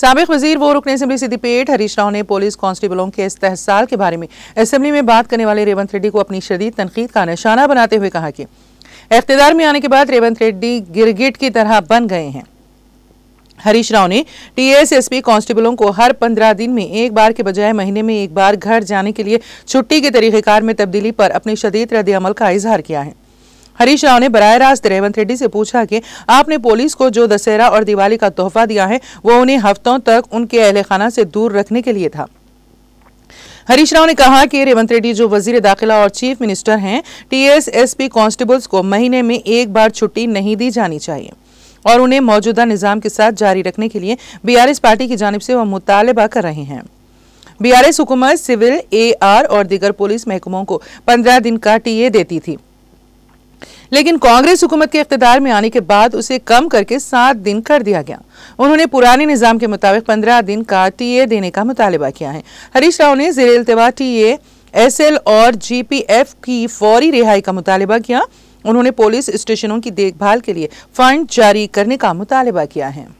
सबक वजीर वो रुकने असम्बली सिद्दीपेट हरीश राव ने पुलिस कांस्टेबलों के इस्तेसाल के बारे में असम्बली में बात करने वाले रेवंत रेड्डी को अपनी शदीद तनकीद का निशाना बनाते हुए कहा कि इकतदार में आने के बाद रेवंत रेड्डी गिरगिट की तरह बन गए हैं हरीश राव ने टीएसएसपी कांस्टेबलों को हर पंद्रह दिन में एक बार के बजाय महीने में एक बार घर जाने के लिए छुट्टी के तरीक़ेकार में तब्दीली पर अपने शदीद रद्द अमल का इजहार किया है हरीश राव ने बर रास्त रेवंत रेड्डी से पूछा कि आपने पुलिस को जो दशहरा और दिवाली का तोहफा दिया है वो उन्हें हफ्तों तक उनके अहल खाना से दूर रखने के लिए था हरीश राव ने कहा कि रेवंत रेड्डी जो वजीर दाखिला और चीफ मिनिस्टर हैं टीएसएसपी कांस्टेबल्स को महीने में एक बार छुट्टी नहीं दी जानी चाहिए और उन्हें मौजूदा निज़ाम के साथ जारी रखने के लिए बीआरएस पार्टी की जानब से वह मुतालबा कर रहे हैं बीआरएस हुकूमत सिविल एआर और दिगर पुलिस महकमों को पंद्रह दिन का टीए देती थी लेकिन कांग्रेस हुकूमत के इकतदार में आने के बाद उसे कम करके सात दिन कर दिया गया उन्होंने पुराने निज़ाम के मुताबिक पंद्रह दिन का टी ए देने का मुतालबा किया है हरीश राव ने जेर अल्तवा टी ए एस एल और जी पी एफ की फौरी रिहाई का मुतालबा किया उन्होंने पुलिस स्टेशनों की देखभाल के लिए फंड जारी करने का मुतालबा किया है